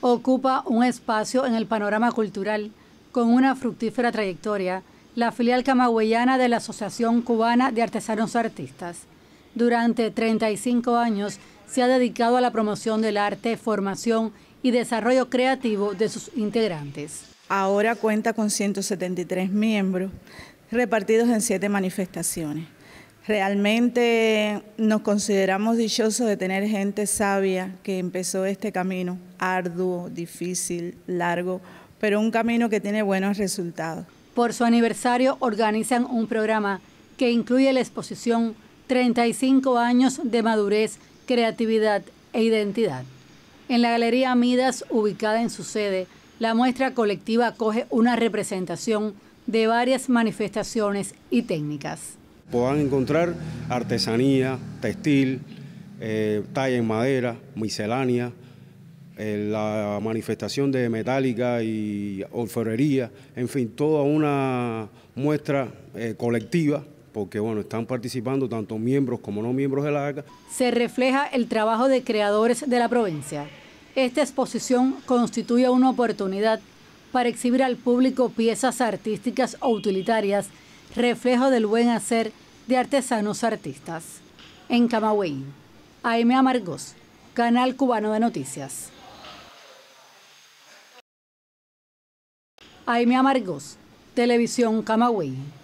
ocupa un espacio en el panorama cultural con una fructífera trayectoria, la filial camagüeyana de la Asociación Cubana de Artesanos Artistas. Durante 35 años se ha dedicado a la promoción del arte, formación y desarrollo creativo de sus integrantes. Ahora cuenta con 173 miembros repartidos en siete manifestaciones. Realmente nos consideramos dichosos de tener gente sabia que empezó este camino, arduo, difícil, largo, pero un camino que tiene buenos resultados. Por su aniversario organizan un programa que incluye la exposición 35 años de madurez, creatividad e identidad. En la Galería Midas, ubicada en su sede, la muestra colectiva acoge una representación de varias manifestaciones y técnicas. Puedan encontrar artesanía, textil, eh, talla en madera, miscelánea, eh, la manifestación de metálica y orfebrería, en fin, toda una muestra eh, colectiva porque bueno, están participando tanto miembros como no miembros de la ACA. Se refleja el trabajo de creadores de la provincia. Esta exposición constituye una oportunidad para exhibir al público piezas artísticas o utilitarias reflejo del buen hacer de artesanos artistas. En Camagüey, AM Amargos, Canal Cubano de Noticias. Aime Amargos, Televisión Camagüey.